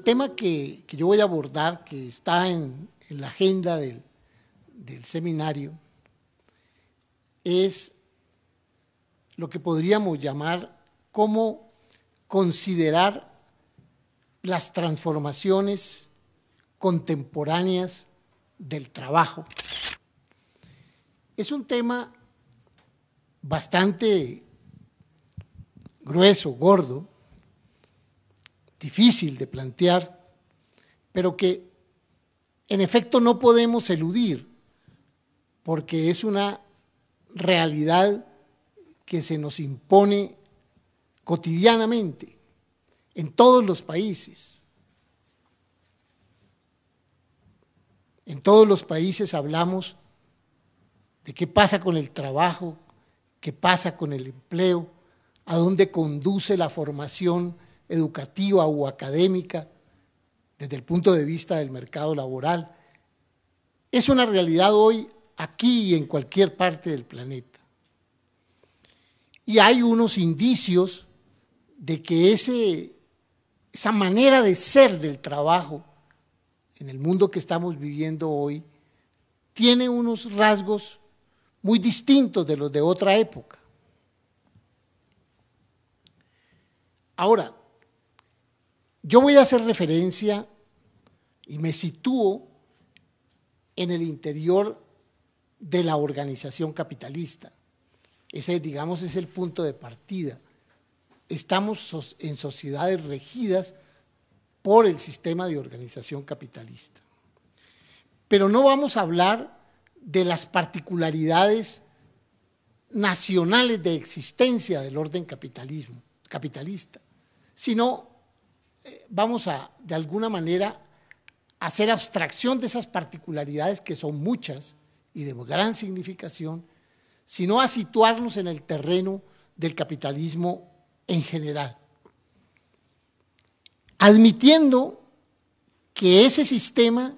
el tema que, yo voy a abordar, que está en, la agenda del seminario, es lo que podríamos llamar cómo considerar las transformaciones contemporáneas del trabajo. Es un tema bastante grueso, gordo, difícil de plantear, pero que en efecto no podemos eludir, porque es una realidad que se nos impone cotidianamente en todos los países. En todos los países hablamos de qué pasa con el trabajo, qué pasa con el empleo, a dónde conduce la formación educativa o académica, desde el punto de vista del mercado laboral, es una realidad hoy aquí y en cualquier parte del planeta. Y hay unos indicios de que ese, esa manera de ser del trabajo en el mundo que estamos viviendo hoy tiene unos rasgos muy distintos de los de otra época. Ahora, yo voy a hacer referencia y me sitúo en el interior de la organización capitalista. Ese, digamos, es el punto de partida. Estamos en sociedades regidas por el sistema de organización capitalista. Pero no vamos a hablar de las particularidades nacionales de existencia del orden capitalismo, capitalista, sino vamos a, de alguna manera, hacer abstracción de esas particularidades que son muchas y de gran significación, sino a situarnos en el terreno del capitalismo en general, admitiendo que ese sistema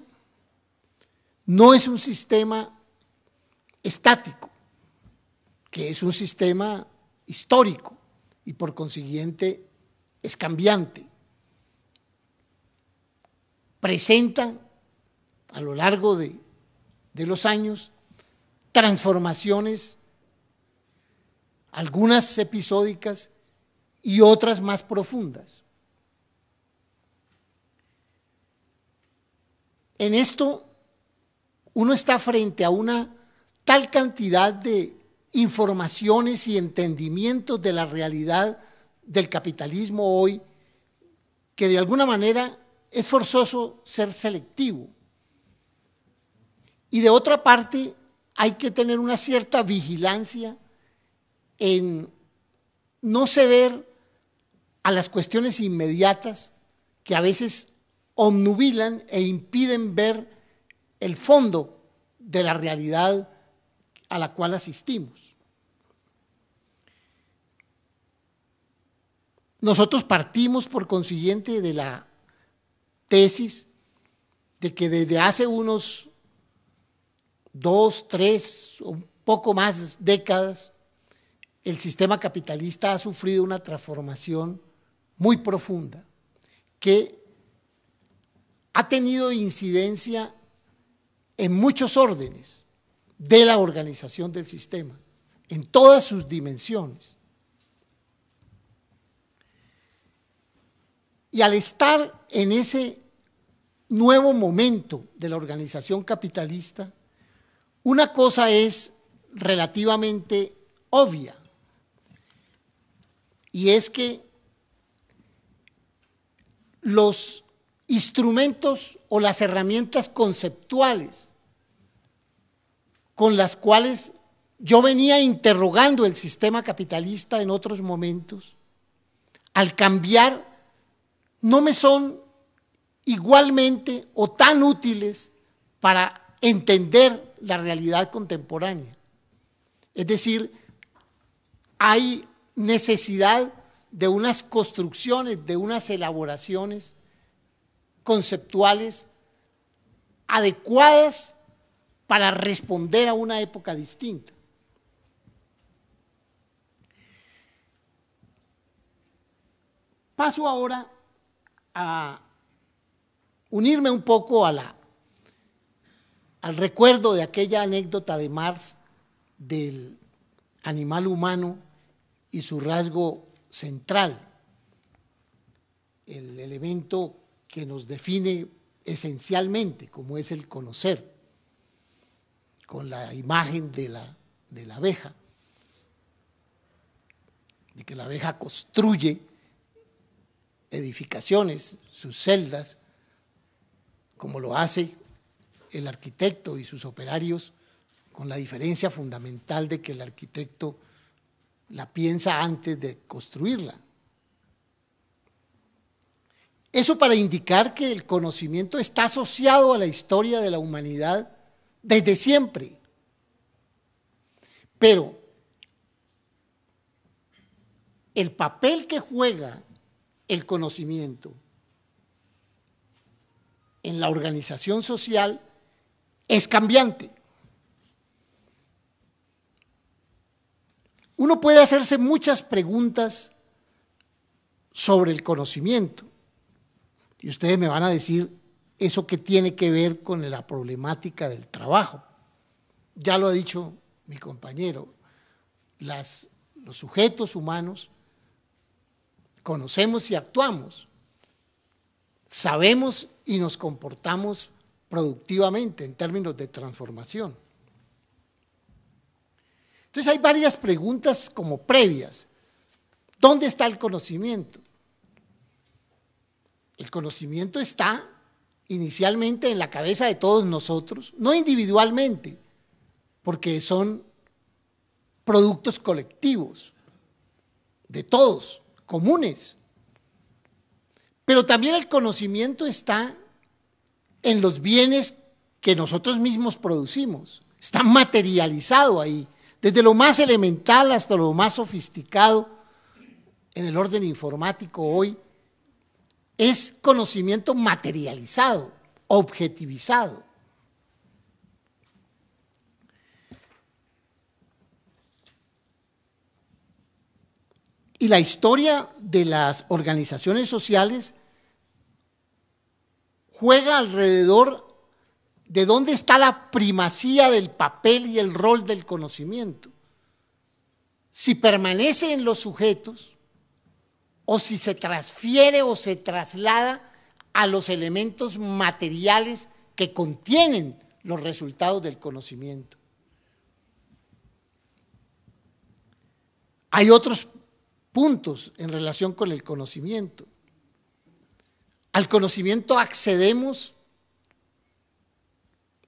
no es un sistema estático, que es un sistema histórico y por consiguiente es cambiante presentan a lo largo de, de los años transformaciones, algunas episódicas y otras más profundas. En esto uno está frente a una tal cantidad de informaciones y entendimientos de la realidad del capitalismo hoy que de alguna manera es forzoso ser selectivo. Y de otra parte, hay que tener una cierta vigilancia en no ceder a las cuestiones inmediatas que a veces omnubilan e impiden ver el fondo de la realidad a la cual asistimos. Nosotros partimos, por consiguiente, de la tesis de que desde hace unos dos, tres, un poco más décadas, el sistema capitalista ha sufrido una transformación muy profunda que ha tenido incidencia en muchos órdenes de la organización del sistema, en todas sus dimensiones. Y al estar en ese nuevo momento de la organización capitalista, una cosa es relativamente obvia, y es que los instrumentos o las herramientas conceptuales con las cuales yo venía interrogando el sistema capitalista en otros momentos, al cambiar, no me son igualmente o tan útiles para entender la realidad contemporánea. Es decir, hay necesidad de unas construcciones, de unas elaboraciones conceptuales adecuadas para responder a una época distinta. Paso ahora a unirme un poco a la, al recuerdo de aquella anécdota de Marx del animal humano y su rasgo central, el elemento que nos define esencialmente, como es el conocer, con la imagen de la, de la abeja, de que la abeja construye edificaciones, sus celdas, como lo hace el arquitecto y sus operarios, con la diferencia fundamental de que el arquitecto la piensa antes de construirla. Eso para indicar que el conocimiento está asociado a la historia de la humanidad desde siempre. Pero el papel que juega el conocimiento en la organización social es cambiante. Uno puede hacerse muchas preguntas sobre el conocimiento. Y ustedes me van a decir eso que tiene que ver con la problemática del trabajo. Ya lo ha dicho mi compañero, las, los sujetos humanos conocemos y actuamos, sabemos y nos comportamos productivamente en términos de transformación. Entonces hay varias preguntas como previas. ¿Dónde está el conocimiento? El conocimiento está inicialmente en la cabeza de todos nosotros, no individualmente, porque son productos colectivos, de todos, comunes. Pero también el conocimiento está en los bienes que nosotros mismos producimos. Está materializado ahí, desde lo más elemental hasta lo más sofisticado en el orden informático hoy. Es conocimiento materializado, objetivizado. Y la historia de las organizaciones sociales juega alrededor de dónde está la primacía del papel y el rol del conocimiento. Si permanece en los sujetos o si se transfiere o se traslada a los elementos materiales que contienen los resultados del conocimiento. Hay otros puntos en relación con el conocimiento. Al conocimiento accedemos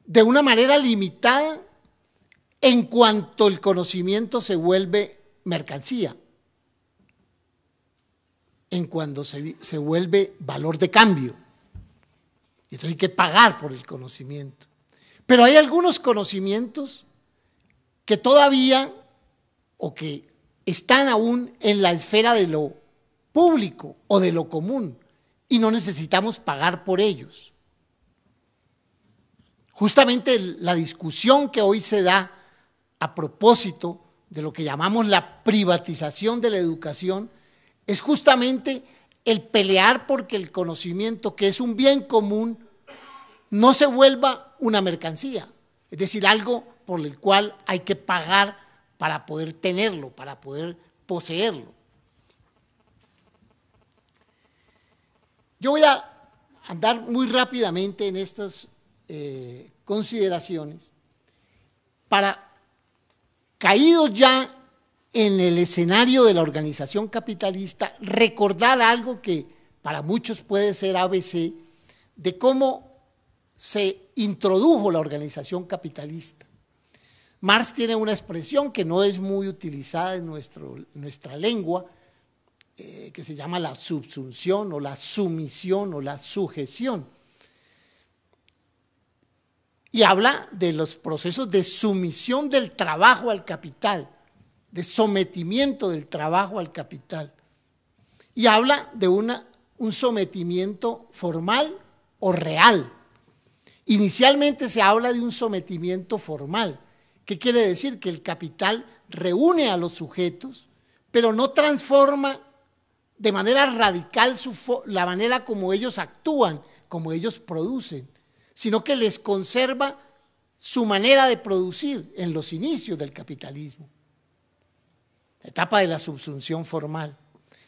de una manera limitada en cuanto el conocimiento se vuelve mercancía, en cuanto se, se vuelve valor de cambio. Entonces hay que pagar por el conocimiento. Pero hay algunos conocimientos que todavía, o que están aún en la esfera de lo público o de lo común y no necesitamos pagar por ellos. Justamente la discusión que hoy se da a propósito de lo que llamamos la privatización de la educación es justamente el pelear porque el conocimiento, que es un bien común, no se vuelva una mercancía, es decir, algo por el cual hay que pagar para poder tenerlo, para poder poseerlo. Yo voy a andar muy rápidamente en estas eh, consideraciones para caídos ya en el escenario de la organización capitalista, recordar algo que para muchos puede ser ABC, de cómo se introdujo la organización capitalista. Marx tiene una expresión que no es muy utilizada en nuestra lengua, eh, que se llama la subsunción o la sumisión o la sujeción. Y habla de los procesos de sumisión del trabajo al capital, de sometimiento del trabajo al capital. Y habla de un sometimiento formal o real. Inicialmente se habla de un sometimiento formal ¿Qué quiere decir que el capital reúne a los sujetos, pero no transforma de manera radical la manera como ellos actúan, como ellos producen, sino que les conserva su manera de producir en los inicios del capitalismo, etapa de la subsunción formal.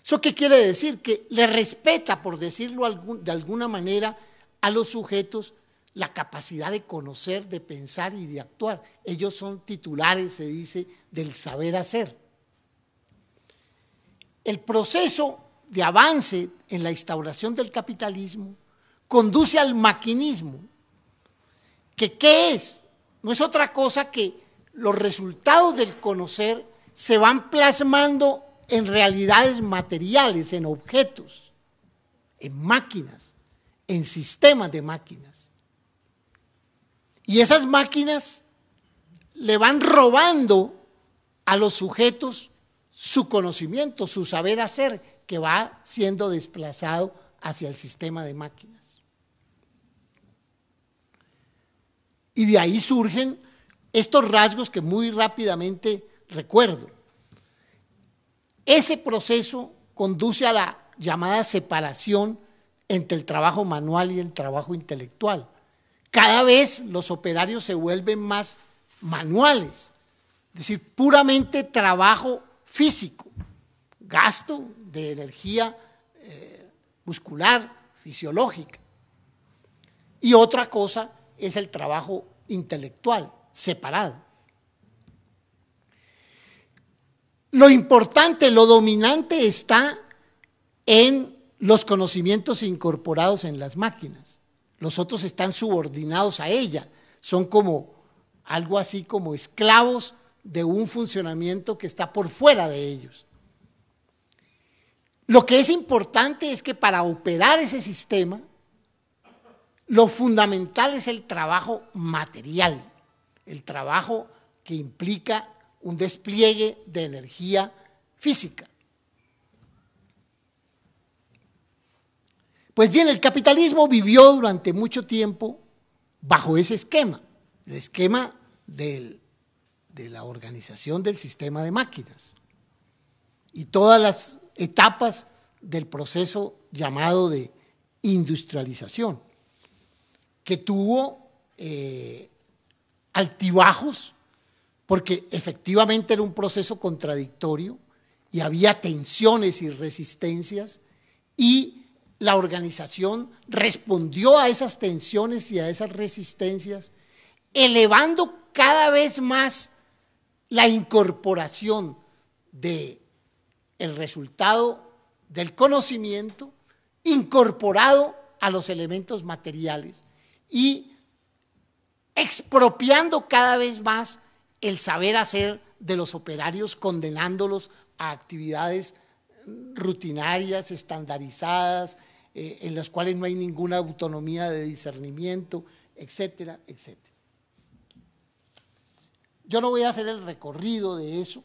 ¿Eso qué quiere decir? Que le respeta, por decirlo de alguna manera, a los sujetos la capacidad de conocer, de pensar y de actuar. Ellos son titulares, se dice, del saber hacer. El proceso de avance en la instauración del capitalismo conduce al maquinismo, que qué es? No es otra cosa que los resultados del conocer se van plasmando en realidades materiales, en objetos, en máquinas, en sistemas de máquinas. Y esas máquinas le van robando a los sujetos su conocimiento, su saber hacer, que va siendo desplazado hacia el sistema de máquinas. Y de ahí surgen estos rasgos que muy rápidamente recuerdo. Ese proceso conduce a la llamada separación entre el trabajo manual y el trabajo intelectual. Cada vez los operarios se vuelven más manuales, es decir, puramente trabajo físico, gasto de energía eh, muscular, fisiológica. Y otra cosa es el trabajo intelectual, separado. Lo importante, lo dominante está en los conocimientos incorporados en las máquinas. Los otros están subordinados a ella, son como algo así como esclavos de un funcionamiento que está por fuera de ellos. Lo que es importante es que para operar ese sistema, lo fundamental es el trabajo material, el trabajo que implica un despliegue de energía física. Pues bien, el capitalismo vivió durante mucho tiempo bajo ese esquema, el esquema de la organización del sistema de máquinas y todas las etapas del proceso llamado de industrialización, que tuvo eh, altibajos, porque efectivamente era un proceso contradictorio y había tensiones y resistencias y la organización respondió a esas tensiones y a esas resistencias, elevando cada vez más la incorporación de el resultado del conocimiento incorporado a los elementos materiales y expropiando cada vez más el saber hacer de los operarios, condenándolos a actividades rutinarias, estandarizadas, eh, en las cuales no hay ninguna autonomía de discernimiento, etcétera, etcétera. Yo no voy a hacer el recorrido de eso,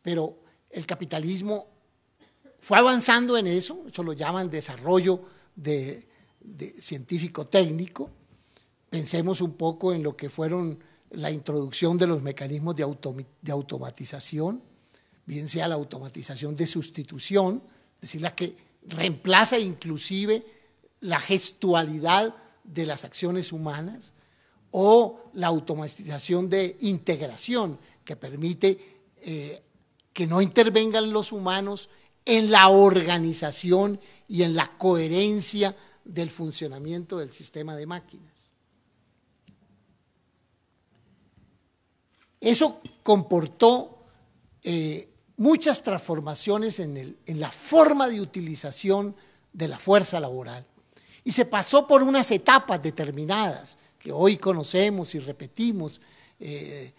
pero el capitalismo fue avanzando en eso, eso lo llaman desarrollo científico-técnico. Pensemos un poco en lo que fueron la introducción de los mecanismos de, de automatización, bien sea la automatización de sustitución, es decir, la que reemplaza inclusive la gestualidad de las acciones humanas o la automatización de integración que permite eh, que no intervengan los humanos en la organización y en la coherencia del funcionamiento del sistema de máquinas. Eso comportó eh, muchas transformaciones en, la forma de utilización de la fuerza laboral. Y se pasó por unas etapas determinadas que hoy conocemos y repetimos eh,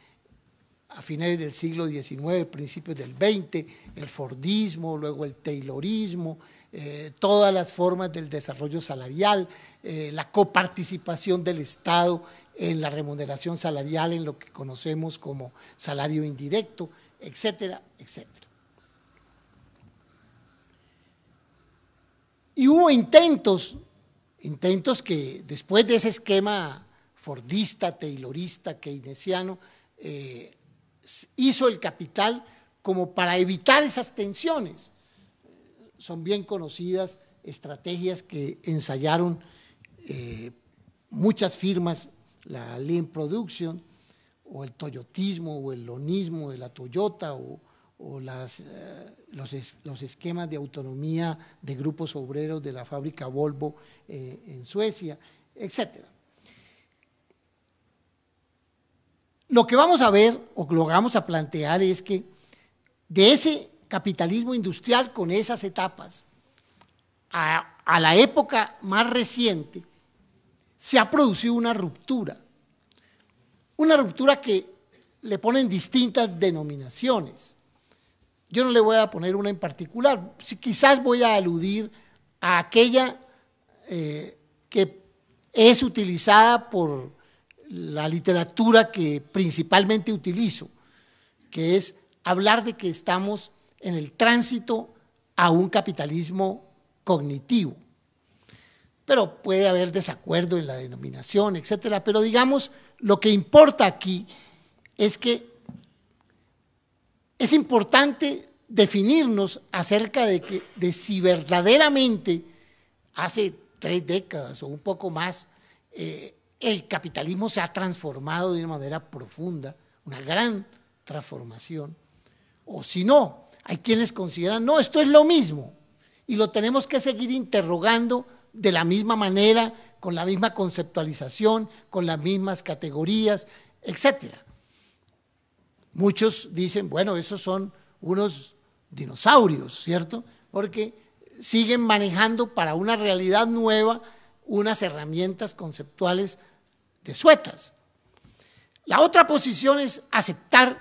a finales del siglo XIX, principios del XX, el Fordismo, luego el Taylorismo, eh, todas las formas del desarrollo salarial, eh, la coparticipación del Estado en la remuneración salarial, en lo que conocemos como salario indirecto, etcétera, etcétera. Y hubo intentos, intentos que después de ese esquema fordista, taylorista, keynesiano, eh, hizo el capital como para evitar esas tensiones. Son bien conocidas estrategias que ensayaron eh, muchas firmas, la Lean Production, o el toyotismo o el lonismo de la Toyota o, eh, los, esquemas de autonomía de grupos obreros de la fábrica Volvo eh, en Suecia, etc. Lo que vamos a ver o lo que vamos a plantear es que de ese capitalismo industrial con esas etapas a la época más reciente se ha producido una ruptura una ruptura que le ponen distintas denominaciones. Yo no le voy a poner una en particular, quizás voy a aludir a aquella eh, que es utilizada por la literatura que principalmente utilizo, que es hablar de que estamos en el tránsito a un capitalismo cognitivo pero puede haber desacuerdo en la denominación, etcétera. Pero digamos, lo que importa aquí es que es importante definirnos acerca de, que, si verdaderamente hace tres décadas o un poco más eh, el capitalismo se ha transformado de una manera profunda, una gran transformación, o si no, hay quienes consideran, no, esto es lo mismo, y lo tenemos que seguir interrogando de la misma manera, con la misma conceptualización, con las mismas categorías, etcétera. Muchos dicen, bueno, esos son unos dinosaurios, ¿cierto? Porque siguen manejando para una realidad nueva unas herramientas conceptuales desuetas. La otra posición es aceptar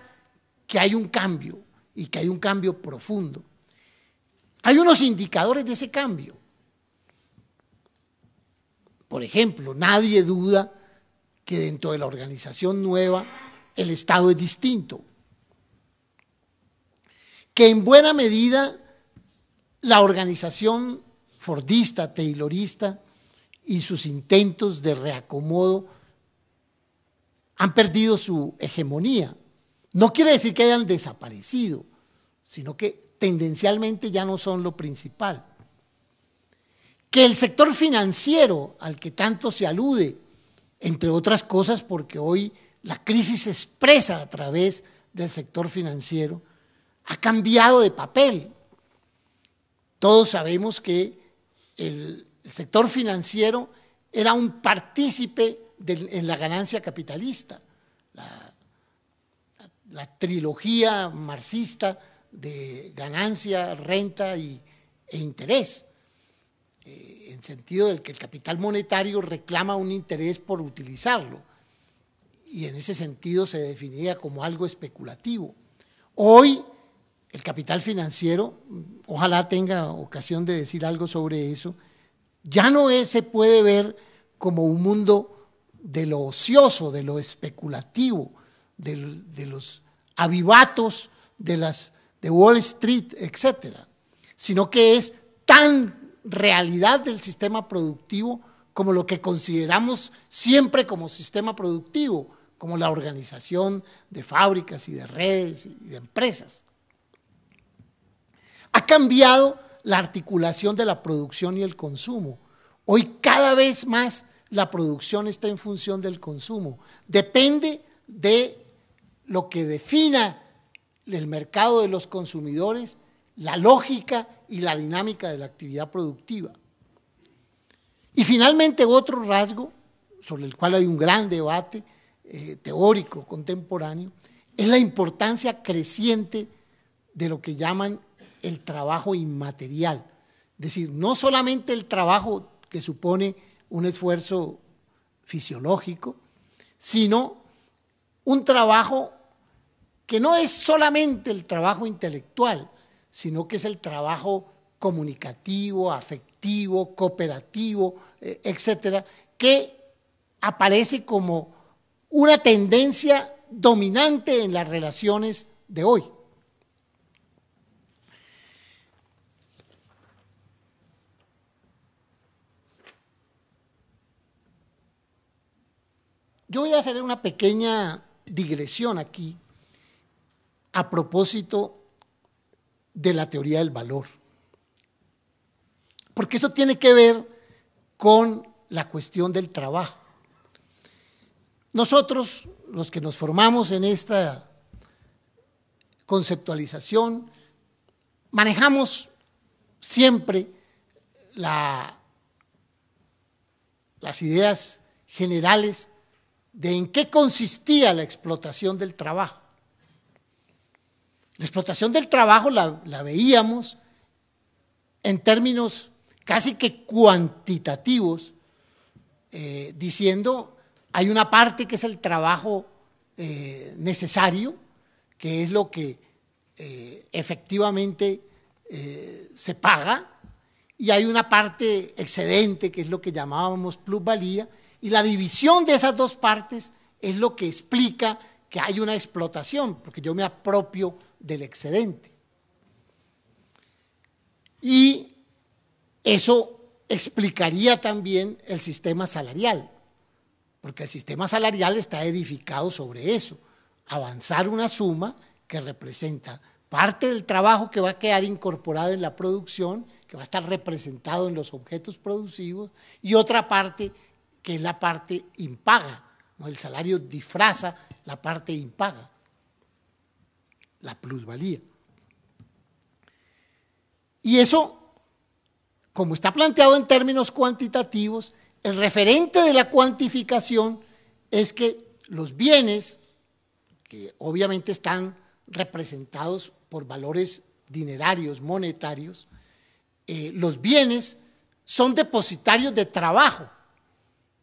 que hay un cambio y que hay un cambio profundo. Hay unos indicadores de ese cambio. Por ejemplo, nadie duda que dentro de la organización nueva el Estado es distinto. Que en buena medida la organización fordista, taylorista y sus intentos de reacomodo han perdido su hegemonía. No quiere decir que hayan desaparecido, sino que tendencialmente ya no son lo principal que el sector financiero al que tanto se alude, entre otras cosas porque hoy la crisis se expresa a través del sector financiero, ha cambiado de papel. Todos sabemos que el, sector financiero era un partícipe en la ganancia capitalista. La, trilogía marxista de ganancia, renta y, e interés. Eh, en sentido del que el capital monetario reclama un interés por utilizarlo, y en ese sentido se definía como algo especulativo. Hoy el capital financiero, ojalá tenga ocasión de decir algo sobre eso, ya no se puede ver como un mundo de lo ocioso, de lo especulativo, de, los avivatos de, las, de Wall Street, etcétera, sino que es tan realidad del sistema productivo como lo que consideramos siempre como sistema productivo, como la organización de fábricas y de redes y de empresas. Ha cambiado la articulación de la producción y el consumo. Hoy cada vez más la producción está en función del consumo. Depende de lo que defina el mercado de los consumidores la lógica y la dinámica de la actividad productiva. Y finalmente otro rasgo sobre el cual hay un gran debate eh, teórico contemporáneo es la importancia creciente de lo que llaman el trabajo inmaterial. Es decir, no solamente el trabajo que supone un esfuerzo fisiológico, sino un trabajo que no es solamente el trabajo intelectual, sino que es el trabajo comunicativo, afectivo, cooperativo, eh, etcétera, que aparece como una tendencia dominante en las relaciones de hoy. Yo voy a hacer una pequeña digresión aquí a propósito de la teoría del valor. Porque eso tiene que ver con la cuestión del trabajo. Nosotros, los que nos formamos en esta conceptualización, manejamos siempre las ideas generales de en qué consistía la explotación del trabajo. La explotación del trabajo la, veíamos en términos casi que cuantitativos, eh, diciendo hay una parte que es el trabajo eh, necesario, que es lo que eh, efectivamente se paga, y hay una parte excedente, que es lo que llamábamos plusvalía, y la división de esas dos partes es lo que explica que hay una explotación, porque yo me apropio del excedente. Y eso explicaría también el sistema salarial, porque el sistema salarial está edificado sobre eso, avanzar una suma que representa parte del trabajo que va a quedar incorporado en la producción, que va a estar representado en los objetos productivos, y otra parte que es la parte impaga, el salario disfraza la parte impaga la plusvalía. Y eso, como está planteado en términos cuantitativos, el referente de la cuantificación es que los bienes, que obviamente están representados por valores dinerarios, monetarios, eh, los bienes son depositarios de trabajo,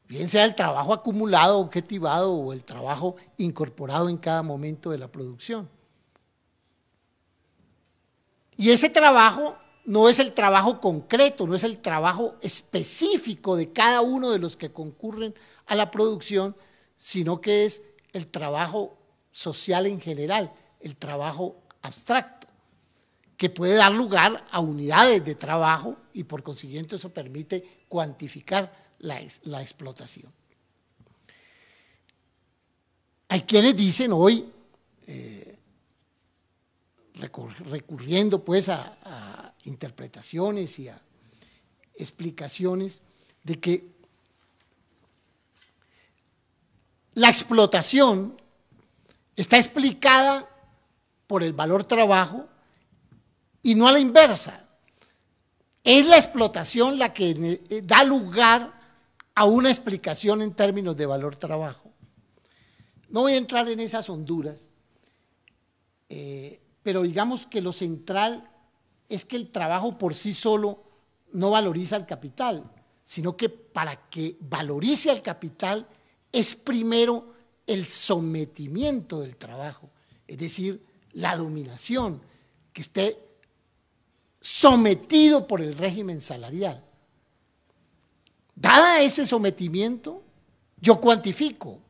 bien sea el trabajo acumulado, objetivado o el trabajo incorporado en cada momento de la producción. Y ese trabajo no es el trabajo concreto, no es el trabajo específico de cada uno de los que concurren a la producción, sino que es el trabajo social en general, el trabajo abstracto, que puede dar lugar a unidades de trabajo y por consiguiente eso permite cuantificar la, explotación. Hay quienes dicen hoy recurriendo pues a, interpretaciones y a explicaciones de que la explotación está explicada por el valor trabajo y no a la inversa. Es la explotación la que eh, da lugar a una explicación en términos de valor trabajo. No voy a entrar en esas honduras. Eh, pero digamos que lo central es que el trabajo por sí solo no valoriza el capital, sino que para que valorice al capital es primero el sometimiento del trabajo, es decir, la dominación, que esté sometido por el régimen salarial. Dada ese sometimiento, yo cuantifico,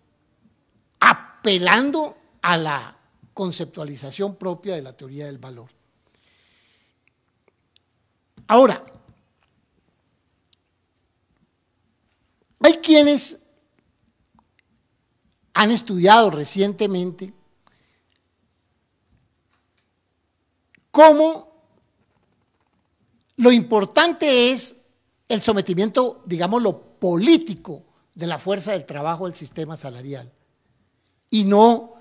apelando a la conceptualización propia de la teoría del valor. Ahora, hay quienes han estudiado recientemente cómo lo importante es el sometimiento, digamos lo político de la fuerza del trabajo al sistema salarial y no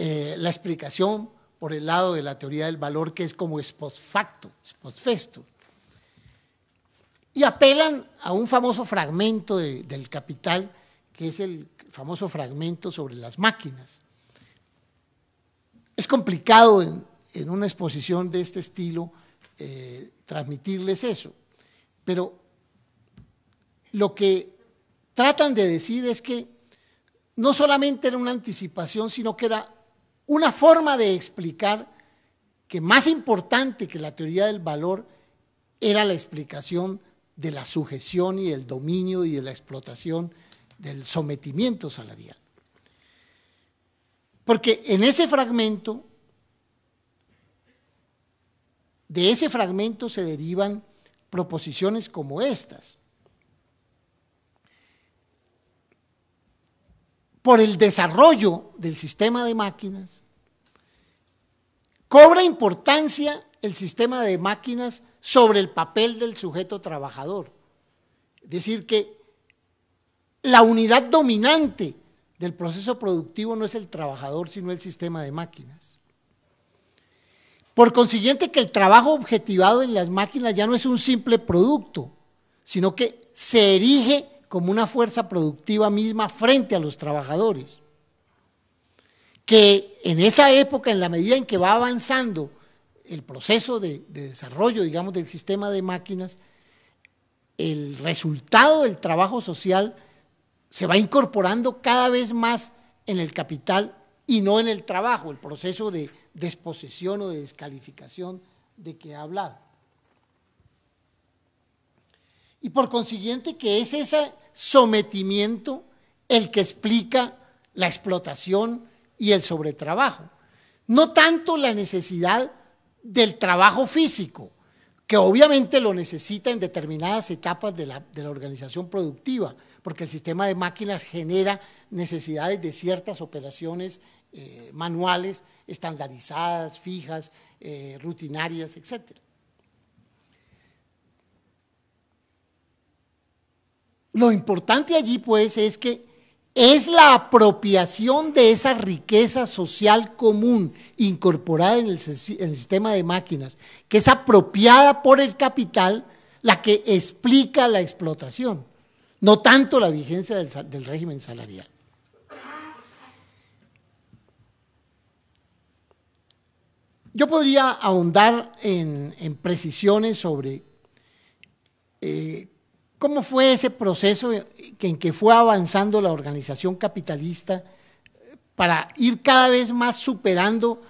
eh, la explicación por el lado de la teoría del valor, que es como es post facto, post festo. Y apelan a un famoso fragmento del Capital, que es el famoso fragmento sobre las máquinas. Es complicado en, una exposición de este estilo eh, transmitirles eso, pero lo que tratan de decir es que no solamente era una anticipación, sino que era una forma de explicar que más importante que la teoría del valor era la explicación de la sujeción y el dominio y de la explotación del sometimiento salarial. Porque en ese fragmento, de ese fragmento se derivan proposiciones como estas. por el desarrollo del sistema de máquinas, cobra importancia el sistema de máquinas sobre el papel del sujeto trabajador. Es decir, que la unidad dominante del proceso productivo no es el trabajador, sino el sistema de máquinas. Por consiguiente, que el trabajo objetivado en las máquinas ya no es un simple producto, sino que se erige como una fuerza productiva misma frente a los trabajadores. Que en esa época, en la medida en que va avanzando el proceso de, desarrollo, digamos, del sistema de máquinas, el resultado del trabajo social se va incorporando cada vez más en el capital y no en el trabajo, el proceso de desposesión o de descalificación de que ha hablado. Y por consiguiente que es ese sometimiento el que explica la explotación y el sobretrabajo. No tanto la necesidad del trabajo físico, que obviamente lo necesita en determinadas etapas de la, organización productiva, porque el sistema de máquinas genera necesidades de ciertas operaciones eh, manuales, estandarizadas, fijas, eh, rutinarias, etcétera Lo importante allí, pues, es que es la apropiación de esa riqueza social común incorporada en el, sistema de máquinas, que es apropiada por el capital, la que explica la explotación, no tanto la vigencia del, régimen salarial. Yo podría ahondar en, precisiones sobre eh, ¿Cómo fue ese proceso en que fue avanzando la organización capitalista eh, para ir cada vez más superando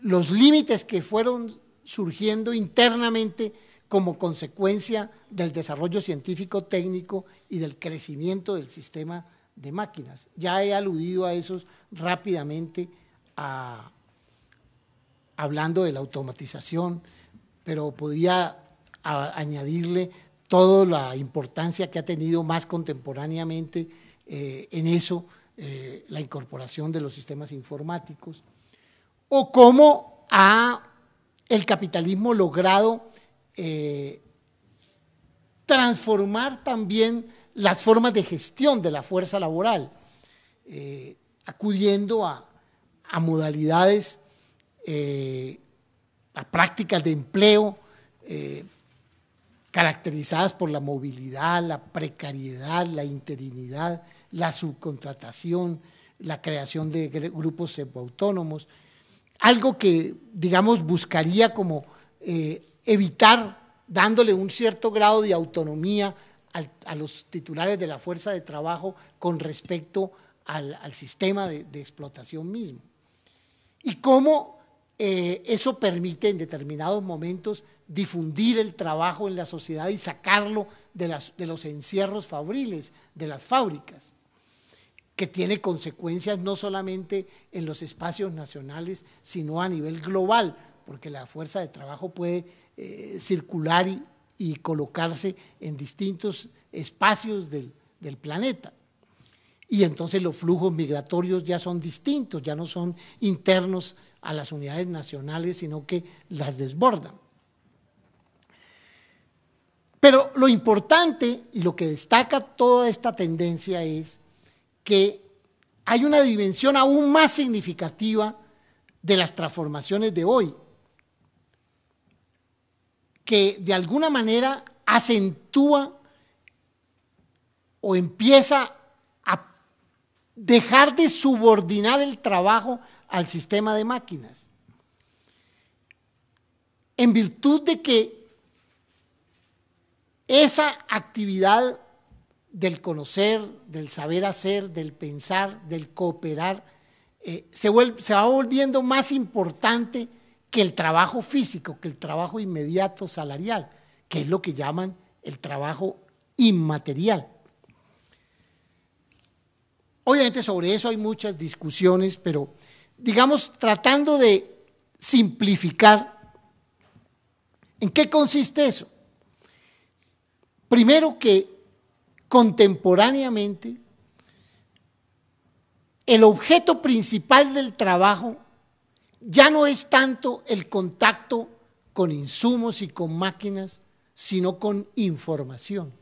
los límites que fueron surgiendo internamente como consecuencia del desarrollo científico técnico y del crecimiento del sistema de máquinas? Ya he aludido a esos rápidamente hablando de la automatización, pero podría añadirle toda la importancia que ha tenido más contemporáneamente eh, en eso eh, la incorporación de los sistemas informáticos, o cómo ha el capitalismo logrado eh, transformar también las formas de gestión de la fuerza laboral, acudiendo a, a modalidades, a prácticas de empleo caracterizadas por la movilidad, la precariedad, la interinidad, la subcontratación, la creación de grupos autónomos, Algo que, digamos, buscaría como eh, evitar dándole un cierto grado de autonomía a los titulares de la fuerza de trabajo con respecto al, sistema de, explotación mismo. Y cómo eh, eso permite en determinados momentos difundir el trabajo en la sociedad y sacarlo de, las, de los encierros fabriles, de las fábricas, que tiene consecuencias no solamente en los espacios nacionales, sino a nivel global, porque la fuerza de trabajo puede eh, circular y, colocarse en distintos espacios del planeta y entonces los flujos migratorios ya son distintos, ya no son internos a las unidades nacionales, sino que las desbordan. Pero lo importante y lo que destaca toda esta tendencia es que hay una dimensión aún más significativa de las transformaciones de hoy, que de alguna manera acentúa o empieza a dejar de subordinar el trabajo al sistema de máquinas, en virtud de que esa actividad del conocer, del saber hacer, del pensar, del cooperar, eh, se, se va volviendo más importante que el trabajo físico, que el trabajo inmediato salarial, que es lo que llaman el trabajo inmaterial. Obviamente sobre eso hay muchas discusiones, pero digamos, tratando de simplificar, ¿en qué consiste eso? Primero que contemporáneamente el objeto principal del trabajo ya no es tanto el contacto con insumos y con máquinas, sino con información.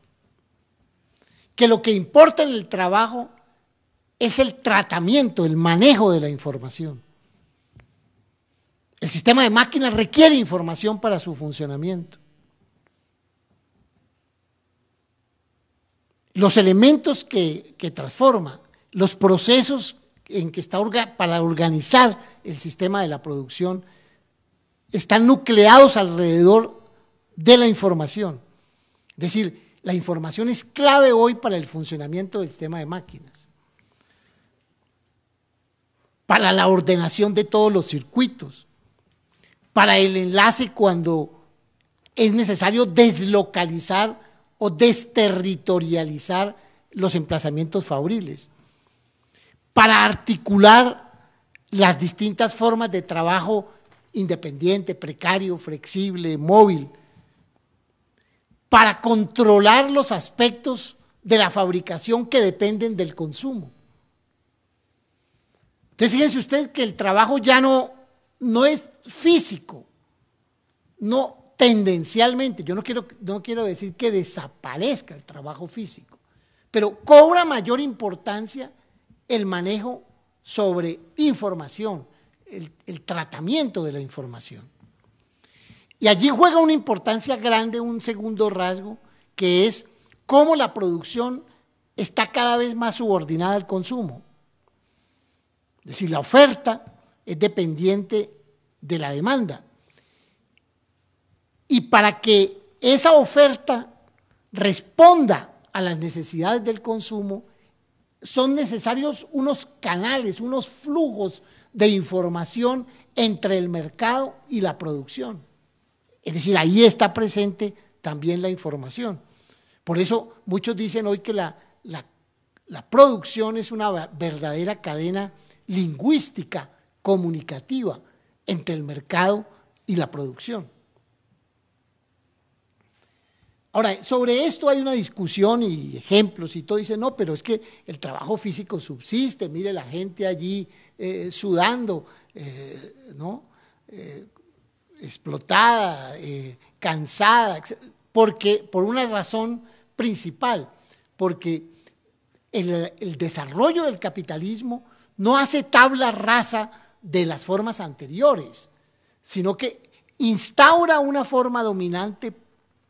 Que lo que importa en el trabajo es el tratamiento, el manejo de la información. El sistema de máquinas requiere información para su funcionamiento. los elementos que, que transforma, los procesos en que está para organizar el sistema de la producción, están nucleados alrededor de la información. Es decir, la información es clave hoy para el funcionamiento del sistema de máquinas, para la ordenación de todos los circuitos, para el enlace cuando es necesario deslocalizar o desterritorializar los emplazamientos fabriles, para articular las distintas formas de trabajo independiente, precario, flexible, móvil, para controlar los aspectos de la fabricación que dependen del consumo. Entonces fíjense ustedes que el trabajo ya no, no es físico, no, tendencialmente, yo no quiero, no quiero decir que desaparezca el trabajo físico, pero cobra mayor importancia el manejo sobre información, el, el, tratamiento de la información. Y allí juega una importancia grande un segundo rasgo, que es cómo la producción está cada vez más subordinada al consumo. Es decir, la oferta es dependiente de la demanda y para que esa oferta responda a las necesidades del consumo, son necesarios unos canales, unos flujos de información entre el mercado y la producción. Es decir, ahí está presente también la información. Por eso muchos dicen hoy que la, la producción es una verdadera cadena lingüística, comunicativa, entre el mercado y la producción. Ahora, sobre esto hay una discusión y ejemplos y todo. Dice, no, pero es que el trabajo físico subsiste, mire la gente allí eh, sudando, eh, ¿no? Eh, explotada, cansada, porque, por una razón principal, porque el, el desarrollo del capitalismo no hace tabla rasa de las formas anteriores, sino que instaura una forma dominante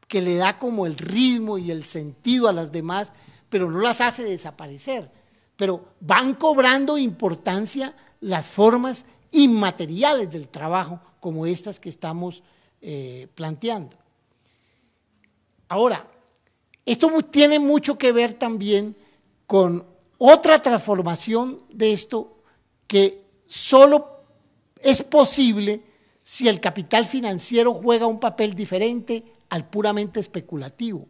que le da como el ritmo y el sentido a las demás, pero no las hace desaparecer. Pero van cobrando importancia las formas inmateriales del trabajo, como estas que estamos eh, planteando. Ahora, esto tiene mucho que ver también con otra transformación de esto que solo es posible si el capital financiero juega un papel diferente al puramente especulativo.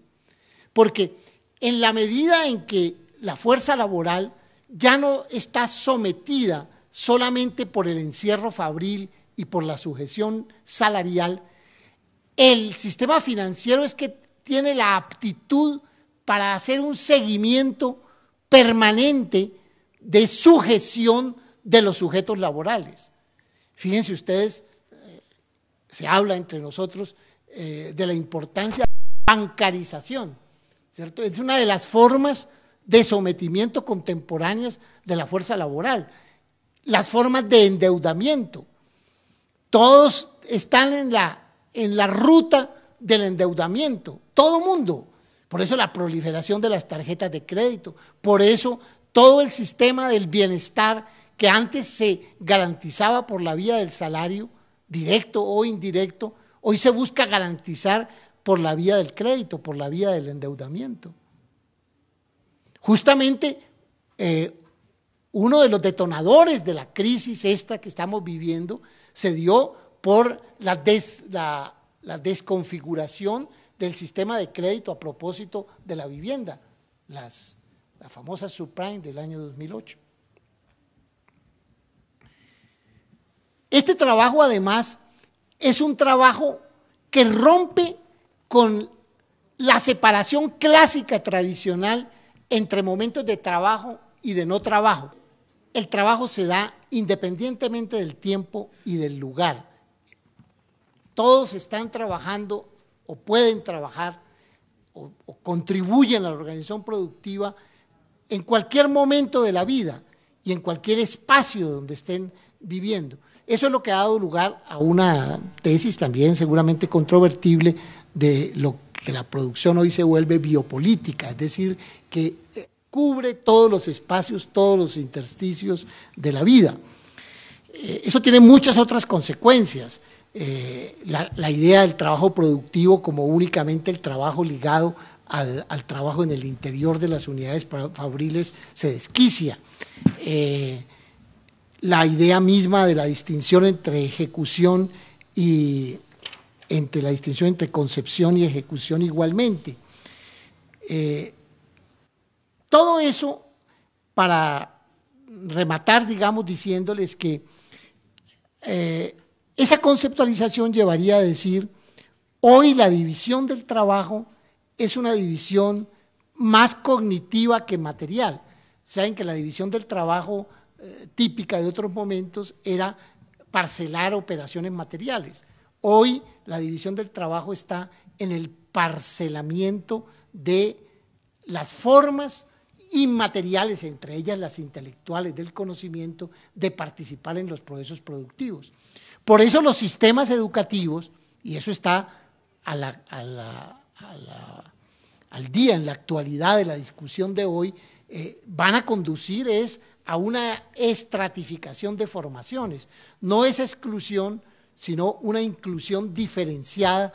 Porque en la medida en que la fuerza laboral ya no está sometida solamente por el encierro fabril y por la sujeción salarial, el sistema financiero es que tiene la aptitud para hacer un seguimiento permanente de sujeción de los sujetos laborales. Fíjense ustedes, eh, se habla entre nosotros eh, de la importancia de la bancarización, ¿cierto? Es una de las formas de sometimiento contemporáneas de la fuerza laboral, las formas de endeudamiento. Todos están en la, en la ruta del endeudamiento, todo mundo. Por eso la proliferación de las tarjetas de crédito, por eso todo el sistema del bienestar que antes se garantizaba por la vía del salario, directo o indirecto, Hoy se busca garantizar por la vía del crédito, por la vía del endeudamiento. Justamente eh, uno de los detonadores de la crisis esta que estamos viviendo se dio por la, desconfiguración del sistema de crédito a propósito de la vivienda, las, la famosa subprime del año 2008. Este trabajo además es un trabajo que rompe con la separación clásica tradicional entre momentos de trabajo y de no trabajo. El trabajo se da independientemente del tiempo y del lugar. Todos están trabajando o pueden trabajar o, contribuyen a la organización productiva en cualquier momento de la vida y en cualquier espacio donde estén viviendo. Eso es lo que ha dado lugar a una tesis también seguramente controvertible de lo que la producción hoy se vuelve biopolítica, es decir, que eh, cubre todos los espacios, todos los intersticios de la vida. Eh, eso tiene muchas otras consecuencias. Eh, la, idea del trabajo productivo como únicamente el trabajo ligado al, trabajo en el interior de las unidades fabriles se desquicia la idea misma de la distinción entre ejecución y entre la distinción entre concepción y ejecución igualmente. Eh, todo eso para rematar, digamos, diciéndoles que eh, esa conceptualización llevaría a decir, hoy la división del trabajo es una división más cognitiva que material. en que la división del trabajo eh, típica de otros momentos era parcelar operaciones materiales. Hoy la división del trabajo está en el parcelamiento de las formas inmateriales, entre ellas las intelectuales del conocimiento, de participar en los procesos productivos. Por eso los sistemas educativos, y eso está al día en la actualidad de la discusión de hoy, eh, van a conducir es a una estratificación de formaciones. No es exclusión, sino una inclusión diferenciada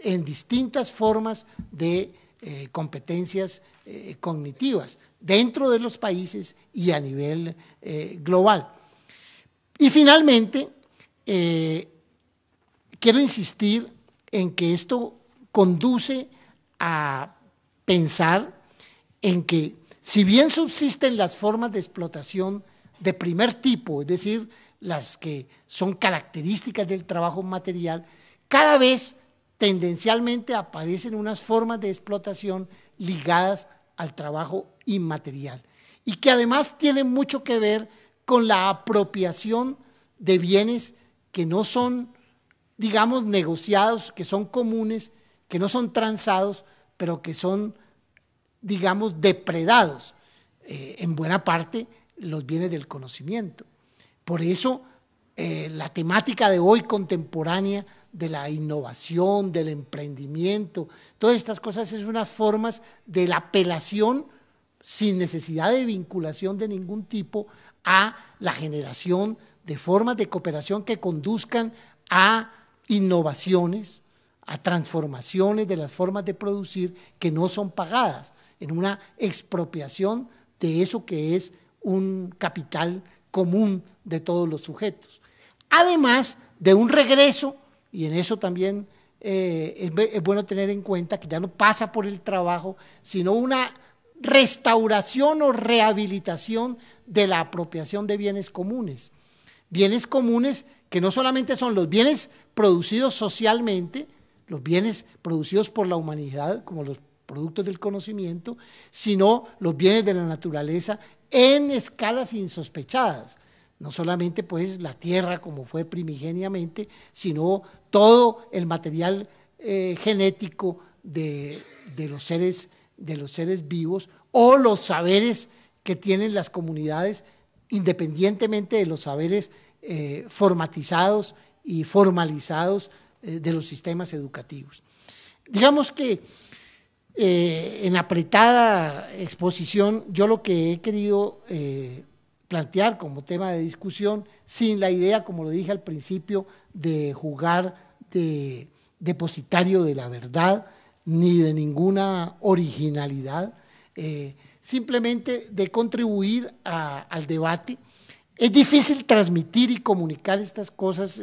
en distintas formas de eh, competencias eh, cognitivas dentro de los países y a nivel eh, global. Y finalmente, quiero insistir en que esto conduce a pensar en que si bien subsisten las formas de explotación de primer tipo, es decir, las que son características del trabajo material, cada vez tendencialmente aparecen unas formas de explotación ligadas al trabajo inmaterial y que además tienen mucho que ver con la apropiación de bienes que no son, digamos, negociados, que son comunes, que no son transados, pero que son digamos, depredados eh, en buena parte los bienes del conocimiento. Por eso, eh, la temática de hoy contemporánea de la innovación, del emprendimiento, todas estas cosas son unas formas de la apelación sin necesidad de vinculación de ningún tipo a la generación de formas de cooperación que conduzcan a innovaciones, a transformaciones de las formas de producir que no son pagadas, en una expropiación de eso que es un capital común de todos los sujetos. Además de un regreso, y en eso también eh, es bueno tener en cuenta que ya no pasa por el trabajo, sino una restauración o rehabilitación de la apropiación de bienes comunes. Bienes comunes que no solamente son los bienes producidos socialmente, los bienes producidos por la humanidad, como los productos del conocimiento, sino los bienes de la naturaleza en escalas insospechadas. No solamente pues la tierra como fue primigeniamente, sino todo el material eh, genético de, los seres, de los seres vivos o los saberes que tienen las comunidades, independientemente de los saberes eh, formatizados y formalizados eh, de los sistemas educativos. Digamos que eh, en apretada exposición, yo lo que he querido eh, plantear como tema de discusión, sin la idea, como lo dije al principio, de jugar de depositario de la verdad ni de ninguna originalidad, eh, simplemente de contribuir al debate. Es difícil transmitir y comunicar estas cosas,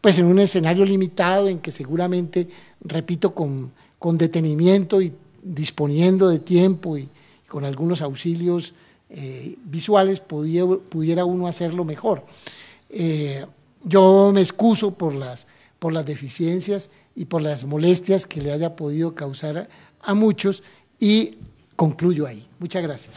pues en un escenario limitado en que seguramente, repito, con con detenimiento y disponiendo de tiempo y, con algunos auxilios eh, visuales pudiera uno hacerlo mejor. Eh, yo me excuso por las, por las deficiencias y por las molestias que le haya podido causar a muchos y concluyo ahí. Muchas gracias.